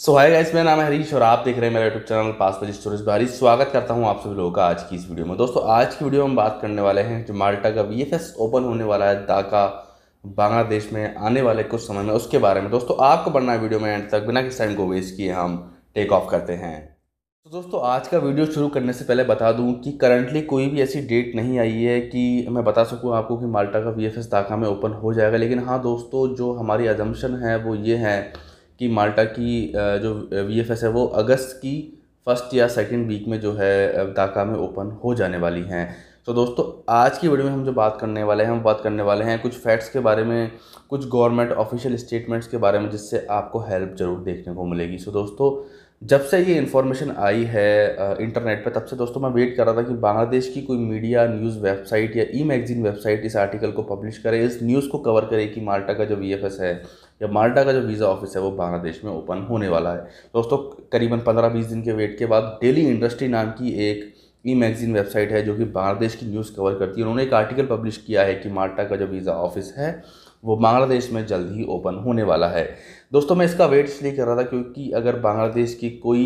सो hi guys मेरा नाम है हरीश और आप देख रहे हैं मेरा यूट्यूब चैनल पास पर स्टोरेज भारी स्वागत करता हूं आप सभी लोगों का आज की इस वीडियो में दोस्तों आज की वीडियो में हम बात करने वाले हैं जो माल्टा का वी ओपन होने वाला है दाका बांग्लादेश में आने वाले कुछ समय में उसके बारे में दोस्तों आपको बनना है वीडियो में एंड तक बिना किस टाइम को वेस्ट किए हम टेक ऑफ करते हैं तो दोस्तों आज का वीडियो शुरू करने से पहले बता दूं कि करंटली कोई भी ऐसी डेट नहीं आई है कि मैं बता सकूं आपको कि माल्टा का वी एफ दाका में ओपन हो जाएगा लेकिन हाँ दोस्तों जो हमारी एजम्पन है वो ये है कि माल्टा की जो वी एफ एस है वो अगस्त की फ़र्स्ट या सेकेंड वीक में जो है दाका में ओपन हो जाने वाली हैं तो दोस्तों आज की वीडियो में हम जो बात करने वाले हैं हम बात करने वाले हैं कुछ फैक्ट्स के बारे में कुछ गवर्नमेंट ऑफिशियल स्टेटमेंट्स के बारे में जिससे आपको हेल्प ज़रूर देखने को मिलेगी सो दोस्तों जब से ये इन्फॉर्मेशन आई है इंटरनेट पर तब से दोस्तों मैं वेट कर रहा था कि बांग्लादेश की कोई मीडिया न्यूज़ वेबसाइट या ई मैगज़ीन वेबसाइट इस आर्टिकल को पब्लिश करे इस न्यूज़ को कवर करे कि माल्टा का जो वी है जब माल्टा का जो वीज़ा ऑफिस है वो बांग्लादेश में ओपन होने वाला है दोस्तों करीबन पंद्रह बीस दिन के वेट के बाद डेली इंडस्ट्री नाम की एक ई मैगज़ीन वेबसाइट है जो कि बांग्लादेश की न्यूज़ कवर करती है उन्होंने एक आर्टिकल पब्लिश किया है कि माल्टा का जो वीज़ा ऑफिस है वो बांग्लादेश में जल्द ही ओपन होने वाला है दोस्तों मैं इसका वेट इसलिए कर रहा था क्योंकि अगर बांग्लादेश की कोई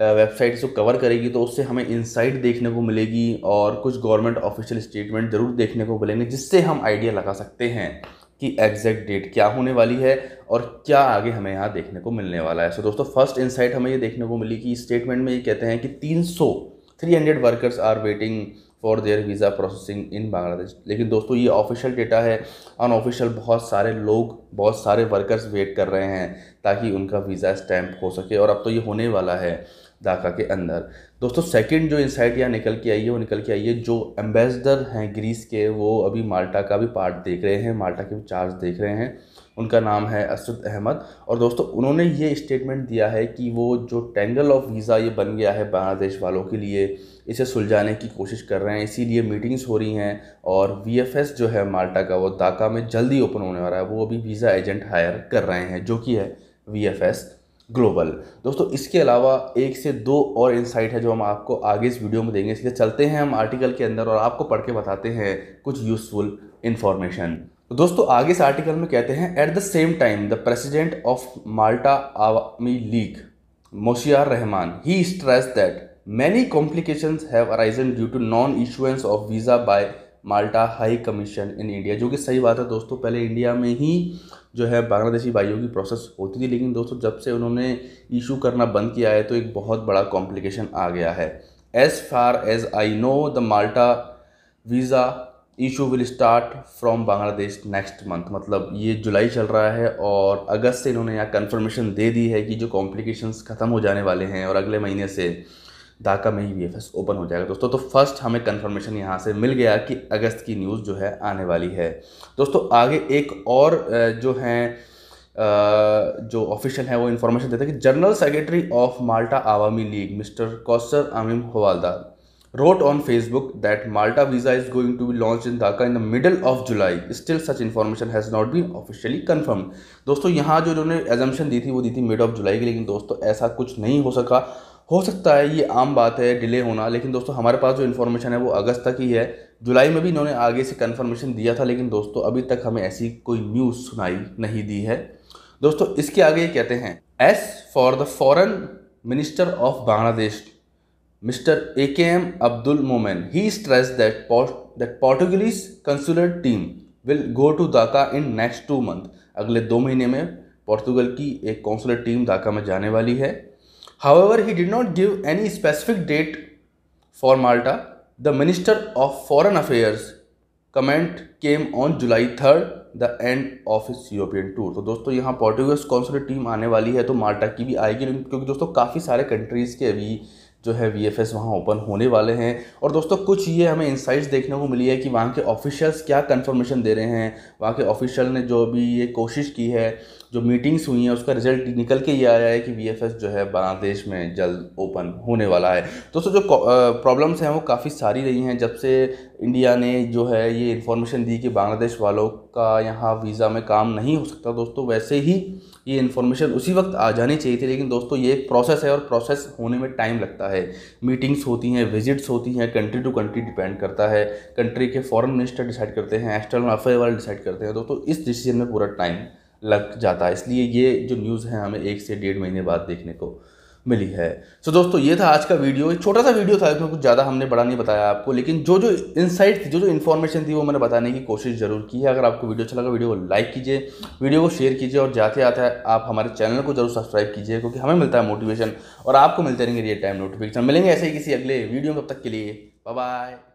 वेबसाइट इसको कवर करेगी तो उससे हमें इनसाइट देखने को मिलेगी और कुछ गवर्नमेंट ऑफिशियल स्टेटमेंट ज़रूर देखने को मिलेंगे जिससे हम आइडिया लगा सकते हैं कि एग्जैक्ट डेट क्या होने वाली है और क्या आगे हमें यहाँ देखने को मिलने वाला है सो so, दोस्तों फर्स्ट इनसाइट हमें ये देखने को मिली कि स्टेटमेंट में ये कहते हैं कि 300 300 workers are waiting for their visa processing in Bangladesh लेकिन दोस्तों ये ऑफिशियल डेटा है अनऑफिशियल बहुत सारे लोग बहुत सारे वर्कर्स वेट कर रहे हैं ताकि उनका वीज़ा स्टैम्प हो सके और अब तो ये होने वाला है दाका के अंदर दोस्तों सेकंड जो इंसाइट यहाँ निकल के आई है वो निकल के आई है जो एम्बेसडर हैं ग्रीस के वो अभी माल्टा का भी पार्ट देख रहे हैं माल्टा के भी चार्ज देख रहे हैं उनका नाम है असद अहमद और दोस्तों उन्होंने ये स्टेटमेंट दिया है कि वो जो टेंगल ऑफ वीज़ा ये बन गया है बांग्लादेश वालों के लिए इसे सुलझाने की कोशिश कर रहे हैं इसीलिए मीटिंग्स हो रही हैं और वी जो है माल्टा का वो दाका में जल्दी ओपन होने वाला है वो अभी वीज़ा एजेंट हायर कर रहे हैं जो कि है वी ग्लोबल दोस्तों इसके अलावा एक से दो और इंसाइट है जो हम आपको आगे इस वीडियो में देंगे इसलिए चलते हैं हम आर्टिकल के अंदर और आपको पढ़ के बताते हैं कुछ यूज़फुल इन्फॉर्मेशन तो दोस्तों आगे इस आर्टिकल में कहते हैं at the same time the president of Malta Awami League Moshiar Rahman he stress that many complication have arisen due to non issuance of visa by Malta high commission in India जो कि सही बात है दोस्तों पहले इंडिया में ही जो है बांग्लादेशी भाइयों की प्रोसेस होती थी लेकिन दोस्तों जब से उन्होंने इशू करना बंद किया है तो एक बहुत बड़ा कॉम्प्लिकेशन आ गया है as far as I know the Malta visa issue will start from Bangladesh next month मतलब ये जुलाई चल रहा है और अगस्त से इन्होंने यहाँ कन्फर्मेशन दे दी है कि जो कॉम्प्लिकेशंस ख़त्म हो जाने वाले हैं और अगले महीने से दाका में ही वी ओपन हो जाएगा दोस्तों तो फर्स्ट हमें कंफर्मेशन यहाँ से मिल गया कि अगस्त की न्यूज़ जो है आने वाली है दोस्तों आगे एक और जो हैं जो ऑफिशियल है वो इन्फॉर्मेशन देते हैं कि general secretary of Malta Awami League mister Kausar Amim Hawaldar wrote on Facebook that Malta visa is going to be launch in Dhaka in the middle of July still such information has not been officially confirm दोस्तों यहाँ जो उन्होंने assumption दी थी वो दी थी mid of July की लेकिन दोस्तों ऐसा कुछ नहीं हो सका हो सकता है ये आम बात है डिले होना लेकिन दोस्तों हमारे पास जो इन्फॉर्मेशन है वो अगस्त तक ही है जुलाई में भी इन्होंने आगे से कन्फर्मेशन दिया था लेकिन दोस्तों अभी तक हमें ऐसी कोई न्यूज़ सुनाई नहीं दी है दोस्तों इसके आगे ये कहते हैं as for the foreign minister of Bangladesh A K M Abdul Momen he stress that that Portuguese consular team will go to Dhaka in next two month अगले दो महीने में पोर्तुगल की एक कौंसुलर टीम दाका में जाने वाली है However, he did not give any specific date for Malta. The Minister of Foreign Affairs comment came on July third the end of his European tour तो दोस्तों यहाँ पोर्टुगल कौन सी टीम आने वाली है तो माल्टा की भी आएगी क्योंकि दोस्तों काफ़ी सारे कंट्रीज़ के अभी जो है वी एफ वहाँ ओपन होने वाले हैं और दोस्तों कुछ ये हमें इंसाइट्स देखने को मिली है कि वहाँ के ऑफिशियल्स क्या कन्फर्मेशन दे रहे हैं वहाँ के ऑफिशियल ने जो भी ये कोशिश की है जो मीटिंग्स हुई हैं उसका रिजल्ट निकल के ये आया है कि वी जो है बांग्लादेश में जल्द ओपन होने वाला है दोस्तों जो प्रॉब्लम्स हैं वो काफ़ी सारी रही हैं जब से इंडिया ने जो है ये इन्फॉर्मेशन दी कि बांग्लादेश वालों का यहाँ वीज़ा में काम नहीं हो सकता दोस्तों वैसे ही ये इन्फॉर्मेशन उसी वक्त आ जानी चाहिए थी लेकिन दोस्तों ये एक प्रोसेस है और प्रोसेस होने में टाइम लगता है मीटिंग्स होती हैं विजिट्स होती हैं कंट्री टू कंट्री डिपेंड करता है कंट्री के फॉरन मिनिस्टर डिसाइड करते हैं एक्सटर्नल अफेयर वाले डिसाइड करते हैं दोस्तों इस डिसीजन में पूरा टाइम लग जाता है इसलिए ये जो न्यूज़ है हमें एक से डेढ़ महीने बाद देखने को मिली है सो so दोस्तों ये था आज का वीडियो एक छोटा सा वीडियो था इसमें कुछ ज़्यादा हमने बड़ा नहीं बताया आपको लेकिन जो जो इनसाइट थी जो जो इन्फॉर्मेशन थी वो मैंने बताने की कोशिश जरूर की है अगर आपको वीडियो अच्छा लगा वीडियो को लाइक कीजिए वीडियो को शेयर कीजिए और जाते आते आप हमारे चैनल को जरूर सब्सक्राइब कीजिए क्योंकि हमें मिलता है मोटिवेशन और आपको मिलते रहेंगे रियल टाइम नोटिफिकेशन मिलेंगे ऐसे ही किसी अगले वीडियो में तब तक के लिए बाय